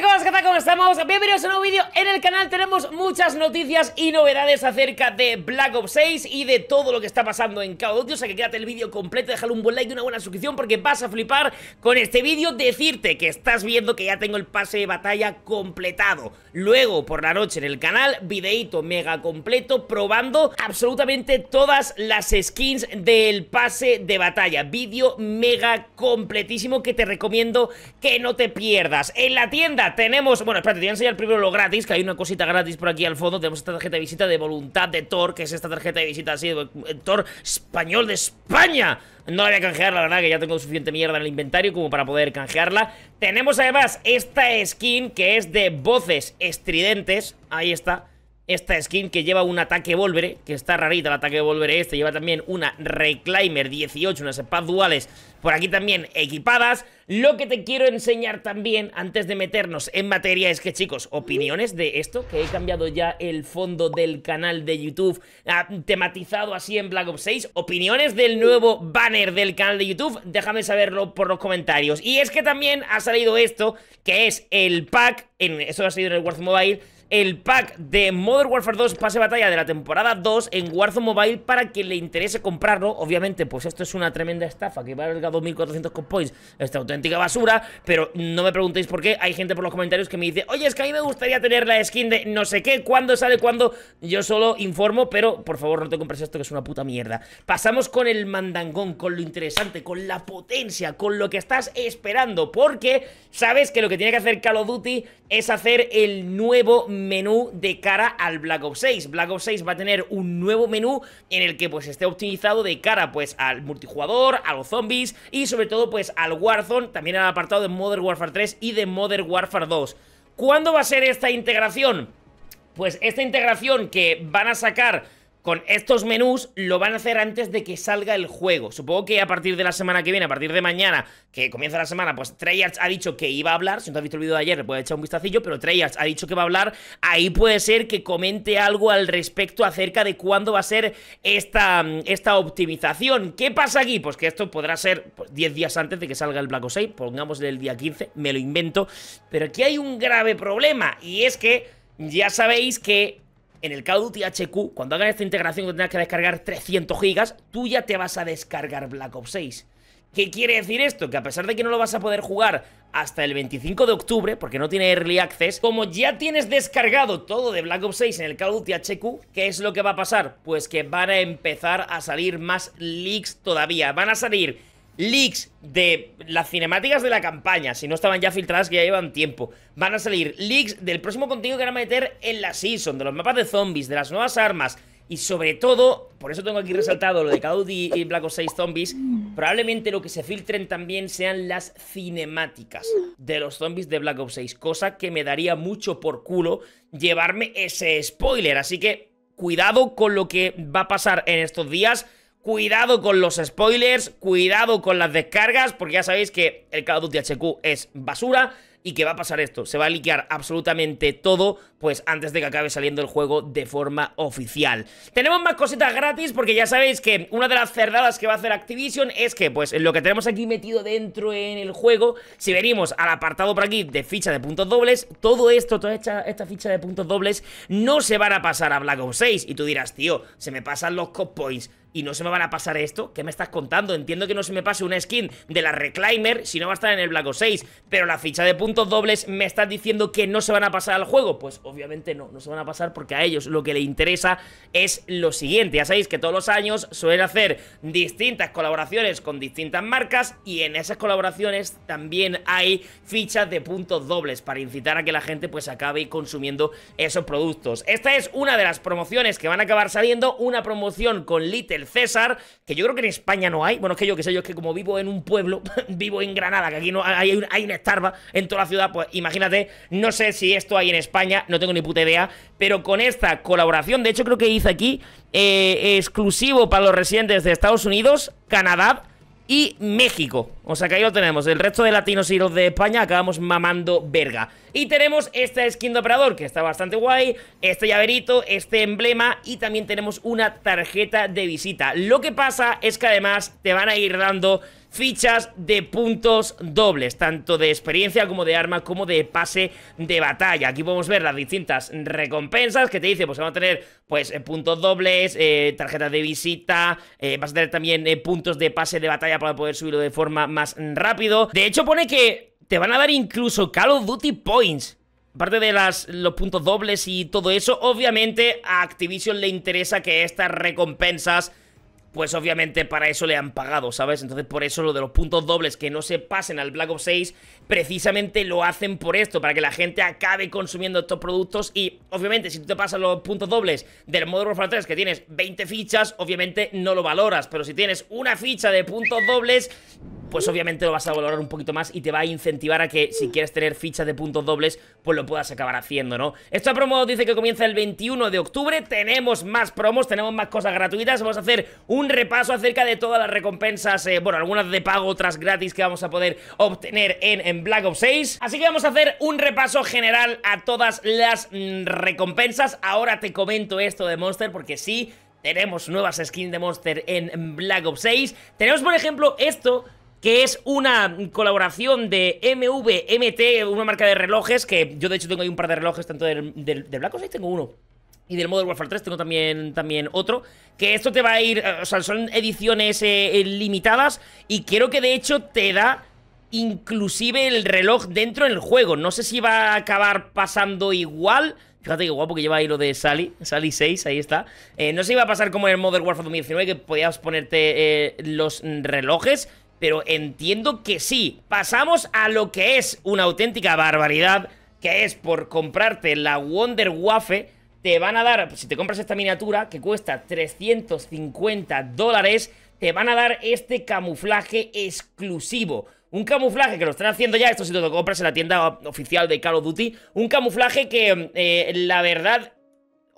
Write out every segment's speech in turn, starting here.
chicos? ¿Qué tal? ¿Cómo estamos? Bienvenidos a un nuevo vídeo en el canal Tenemos muchas noticias y novedades acerca de Black Ops 6 Y de todo lo que está pasando en Call of Duty O sea que quédate el vídeo completo, déjale un buen like y una buena suscripción Porque vas a flipar con este vídeo Decirte que estás viendo que ya tengo el pase de batalla completado Luego, por la noche en el canal, videito mega completo Probando absolutamente todas las skins del pase de batalla Vídeo mega completísimo que te recomiendo que no te pierdas En la tienda tenemos... Bueno, espérate, te voy a enseñar primero lo gratis Que hay una cosita gratis por aquí al fondo Tenemos esta tarjeta de visita de voluntad de Thor Que es esta tarjeta de visita así de eh, Thor español de España no la voy a canjear, la verdad que ya tengo suficiente mierda en el inventario como para poder canjearla Tenemos además esta skin que es de voces estridentes Ahí está esta skin que lleva un ataque Volvere, que está rarita el ataque volver este, lleva también una Reclaimer 18, unas espadas duales por aquí también equipadas. Lo que te quiero enseñar también, antes de meternos en materia, es que chicos, opiniones de esto, que he cambiado ya el fondo del canal de YouTube, ...ha tematizado así en Black Ops 6, opiniones del nuevo banner del canal de YouTube, déjame saberlo por los comentarios. Y es que también ha salido esto, que es el pack, en, eso ha salido en el Warzone Mobile, el pack de Modern Warfare 2 pase batalla de la temporada 2 en Warzone Mobile para quien le interese comprarlo. Obviamente, pues esto es una tremenda estafa que valga 2.400 points. esta auténtica basura, pero no me preguntéis por qué. Hay gente por los comentarios que me dice, oye, es que a mí me gustaría tener la skin de no sé qué, cuándo sale, cuándo. Yo solo informo, pero por favor no te compres esto que es una puta mierda. Pasamos con el mandangón, con lo interesante, con la potencia, con lo que estás esperando, porque sabes que lo que tiene que hacer Call of Duty es hacer el nuevo menú de cara al Black Ops 6. Black Ops 6 va a tener un nuevo menú en el que pues esté optimizado de cara pues al multijugador, a los zombies y sobre todo pues al Warzone, también al apartado de Modern Warfare 3 y de Modern Warfare 2. ¿Cuándo va a ser esta integración? Pues esta integración que van a sacar con estos menús lo van a hacer antes de que salga el juego. Supongo que a partir de la semana que viene, a partir de mañana, que comienza la semana, pues Treyarch ha dicho que iba a hablar. Si no te has visto el vídeo de ayer, le puedes echar un vistacillo, pero Treyarch ha dicho que va a hablar. Ahí puede ser que comente algo al respecto acerca de cuándo va a ser esta, mm, esta optimización. ¿Qué pasa aquí? Pues que esto podrá ser 10 pues, días antes de que salga el Black Ops 6, pongámosle el día 15, me lo invento. Pero aquí hay un grave problema y es que ya sabéis que en el Call of Duty HQ, cuando hagan esta integración que tendrás que descargar 300 gigas, tú ya te vas a descargar Black Ops 6. ¿Qué quiere decir esto? Que a pesar de que no lo vas a poder jugar hasta el 25 de octubre, porque no tiene Early Access, como ya tienes descargado todo de Black Ops 6 en el Call of Duty HQ, ¿qué es lo que va a pasar? Pues que van a empezar a salir más leaks todavía. Van a salir leaks de las cinemáticas de la campaña, si no estaban ya filtradas que ya llevan tiempo. Van a salir leaks del próximo contenido que van a meter en la season, de los mapas de zombies, de las nuevas armas. Y sobre todo, por eso tengo aquí resaltado lo de Call y Black Ops 6 Zombies, probablemente lo que se filtren también sean las cinemáticas de los zombies de Black Ops 6, cosa que me daría mucho por culo llevarme ese spoiler. Así que cuidado con lo que va a pasar en estos días Cuidado con los spoilers, cuidado con las descargas, porque ya sabéis que el Call of Duty HQ es basura y que va a pasar esto. Se va a liquear absolutamente todo, pues antes de que acabe saliendo el juego de forma oficial. Tenemos más cositas gratis porque ya sabéis que una de las cerdadas que va a hacer Activision es que, pues, lo que tenemos aquí metido dentro en el juego, si venimos al apartado por aquí de ficha de puntos dobles, todo esto, toda esta, ficha de puntos dobles no se van a pasar a Black Ops 6. Y tú dirás, tío, se me pasan los cop points y no se me van a pasar esto, ¿qué me estás contando? Entiendo que no se me pase una skin de la Reclimer, si no va a estar en el Black Ops 6, pero la ficha de puntos dobles me estás diciendo que no se van a pasar al juego. Pues obviamente no, no se van a pasar porque a ellos lo que les interesa es lo siguiente. Ya sabéis que todos los años suelen hacer distintas colaboraciones con distintas marcas y en esas colaboraciones también hay fichas de puntos dobles para incitar a que la gente pues acabe consumiendo esos productos. Esta es una de las promociones que van a acabar saliendo, una promoción con Little César, que yo creo que en España no hay. Bueno, es que yo que sé, yo es que como vivo en un pueblo, vivo en Granada, que aquí no hay, una starva en la ciudad, pues imagínate, no sé si esto hay en España, no tengo ni puta idea, pero con esta colaboración, de hecho creo que hice aquí, eh, exclusivo para los residentes de Estados Unidos, Canadá, y México. O sea que ahí lo tenemos. El resto de latinos y los de España acabamos mamando verga. Y tenemos esta skin de operador, que está bastante guay. Este llaverito, este emblema. Y también tenemos una tarjeta de visita. Lo que pasa es que además te van a ir dando fichas de puntos dobles, tanto de experiencia como de arma, como de pase de batalla. Aquí podemos ver las distintas recompensas que te dice, pues vamos a tener pues eh, puntos dobles, eh, tarjetas de visita, eh, vas a tener también puntos de pase de batalla para poder subirlo de forma más rápido. De hecho pone que te van a dar incluso Call of Duty Points. Aparte de las, los puntos dobles y todo eso, obviamente a Activision le interesa que estas recompensas pues obviamente para eso le han pagado, ¿sabes? Entonces por eso lo de los puntos dobles que no se pasen al Black Ops 6, precisamente lo hacen por esto, para que la gente acabe consumiendo estos productos y obviamente si tú te pasas los puntos dobles del Modern Warfare 3 que tienes 20 fichas, obviamente no lo valoras, pero si tienes una ficha de puntos dobles, pues obviamente lo vas a valorar un poquito más y te va a incentivar a que si quieres tener fichas de puntos dobles, pues lo puedas acabar haciendo, ¿no? Esta promo dice que comienza el 21 de octubre, tenemos más promos, tenemos más cosas gratuitas, vamos a hacer un un repaso acerca de todas las recompensas, eh, bueno, algunas de pago, otras gratis que vamos a poder obtener en, Black Ops 6. Así que vamos a hacer un repaso general a todas las mm, recompensas. Ahora te comento esto de Monster porque sí, tenemos nuevas skins de Monster en Black Ops 6. Tenemos, por ejemplo, esto que es una colaboración de MVMT, una marca de relojes, que yo de hecho tengo ahí un par de relojes, tanto del, Black Ops 6 tengo uno, y del Modern Warfare 3 tengo también, también otro. Que esto te va a ir, eh, o sea, son ediciones eh, limitadas y creo que de hecho te da inclusive el reloj dentro del juego. No sé si va a acabar pasando igual. Fíjate qué guapo que lleva ahí lo de Sally, Sally 6, ahí está. Eh, no sé si va a pasar como en el Modern Warfare 2019 que podías ponerte los relojes, pero entiendo que sí. Pasamos a lo que es una auténtica barbaridad, que es por comprarte la Wonder Waffe te van a dar, pues, si te compras esta miniatura que cuesta 350 dólares, te van a dar este camuflaje exclusivo. Un camuflaje que lo están haciendo ya, esto si te lo compras en la tienda oficial de Call of Duty, un camuflaje que eh, la verdad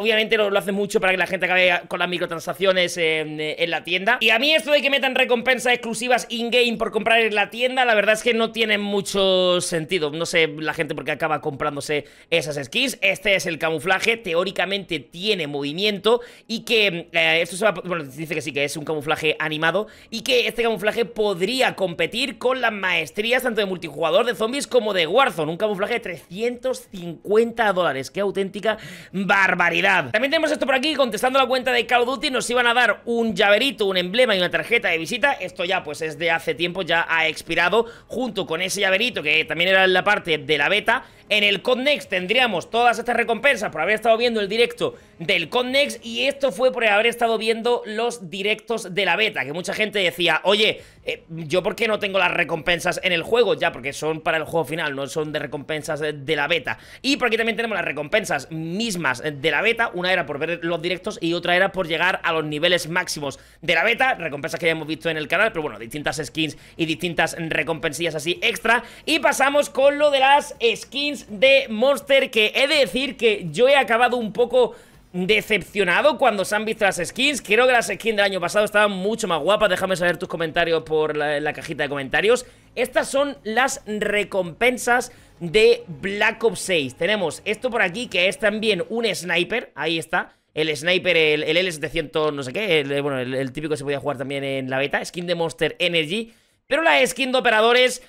Obviamente lo, lo hacen mucho para que la gente acabe con las microtransacciones eh, en, la tienda. Y a mí esto de que metan recompensas exclusivas in-game por comprar en la tienda, la verdad es que no tiene mucho sentido. No sé la gente por qué acaba comprándose esas skins. Este es el camuflaje, teóricamente tiene movimiento y que eh, esto se va, bueno, dice que sí, que es un camuflaje animado y que este camuflaje podría competir con las maestrías tanto de multijugador de zombies como de Warzone. Un camuflaje de 350 dólares. ¡Qué auténtica barbaridad! También tenemos esto por aquí, contestando la cuenta de Call of Duty nos iban a dar un llaverito, un emblema y una tarjeta de visita. Esto ya pues es de hace tiempo, ya ha expirado, junto con ese llaverito que también era en la parte de la beta en el Connex tendríamos todas estas recompensas por haber estado viendo el directo del Connex y esto fue por haber estado viendo los directos de la beta, que mucha gente decía, oye, eh, yo por qué no tengo las recompensas en el juego ya, porque son para el juego final, no son de recompensas eh, de la beta. Y por aquí también tenemos las recompensas mismas eh, de la beta, una era por ver los directos y otra era por llegar a los niveles máximos de la beta, recompensas que ya hemos visto en el canal, pero bueno, distintas skins y distintas recompensillas así extra. Y pasamos con lo de las skins de Monster que he de decir que yo he acabado un poco decepcionado cuando se han visto las skins. Creo que las skins del año pasado estaban mucho más guapas. Déjame saber tus comentarios por la, cajita de comentarios. Estas son las recompensas de Black Ops 6. Tenemos esto por aquí, que es también un sniper. Ahí está. El sniper, el, L700, no sé qué. bueno, el, el típico que se podía jugar también en la beta. Skin de Monster Energy. Pero la skin de operadores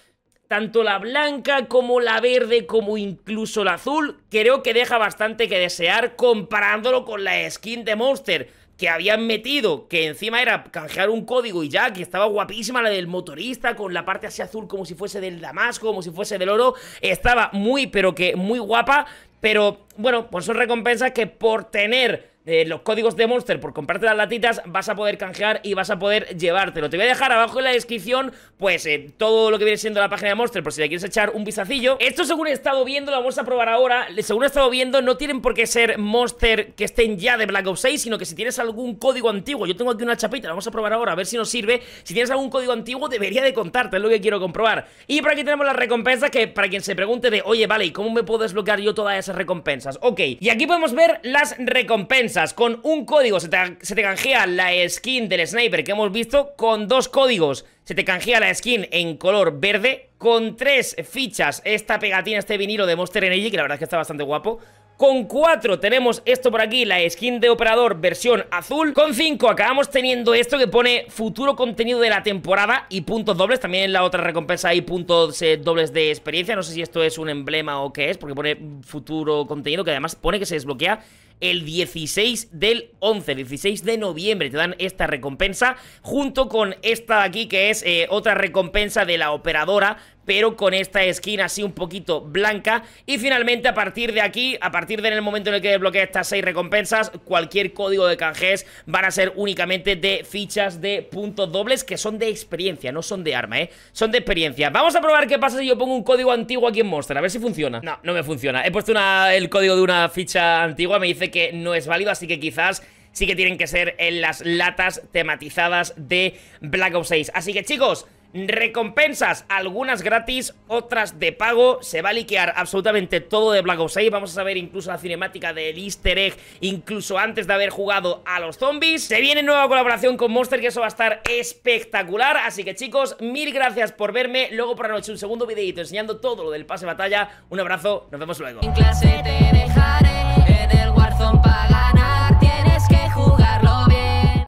tanto la blanca como la verde como incluso la azul, creo que deja bastante que desear comparándolo con la skin de Monster que habían metido, que encima era canjear un código y ya, que estaba guapísima la del motorista, con la parte así azul como si fuese del damasco, como si fuese del oro, estaba muy, pero que muy guapa, pero bueno, pues son recompensas que por tener los códigos de Monster por comprarte las latitas vas a poder canjear y vas a poder llevártelo. Te voy a dejar abajo en la descripción, pues, eh, todo lo que viene siendo la página de Monster, por si le quieres echar un vistacillo. Esto según he estado viendo, lo vamos a probar ahora, según he estado viendo, no tienen por qué ser Monster que estén ya de Black Ops 6, sino que si tienes algún código antiguo, yo tengo aquí una chapita, la vamos a probar ahora, a ver si nos sirve. Si tienes algún código antiguo, debería de contarte, es lo que quiero comprobar. Y por aquí tenemos las recompensas que, para quien se pregunte de, oye, vale, ¿y cómo me puedo desbloquear yo todas esas recompensas? Ok, y aquí podemos ver las recompensas con un código. Se te, canjea la skin del sniper que hemos visto con dos códigos. Se te canjea la skin en color verde con tres fichas. Esta pegatina, este vinilo de Monster Energy, que la verdad es que está bastante guapo. Con cuatro tenemos esto por aquí, la skin de operador versión azul. Con cinco acabamos teniendo esto que pone futuro contenido de la temporada y puntos dobles. También en la otra recompensa hay puntos eh, dobles de experiencia. No sé si esto es un emblema o qué es, porque pone futuro contenido, que además pone que se desbloquea el 16 del 11, 16 de noviembre. Te dan esta recompensa junto con esta de aquí que es eh, otra recompensa de la operadora pero con esta esquina así un poquito blanca. Y finalmente a partir de aquí, a partir del el momento en el que desbloqueé estas 6 recompensas, cualquier código de canjes van a ser únicamente de fichas de puntos dobles que son de experiencia, no son de arma, ¿eh? Son de experiencia. Vamos a probar qué pasa si yo pongo un código antiguo aquí en Monster, a ver si funciona. No, no me funciona. He puesto una, el código de una ficha antigua, me dice que no es válido, así que quizás sí que tienen que ser en las latas tematizadas de Black Ops 6. Así que chicos... Recompensas, algunas gratis, otras de pago. Se va a liquear absolutamente todo de Black Ops 6. Vamos a saber incluso la cinemática del easter egg, incluso antes de haber jugado a los zombies. Se viene nueva colaboración con Monster, que eso va a estar espectacular. Así que chicos, mil gracias por verme. Luego por la noche un segundo videito enseñando todo lo del pase batalla. Un abrazo, nos vemos luego. clase te dejaré.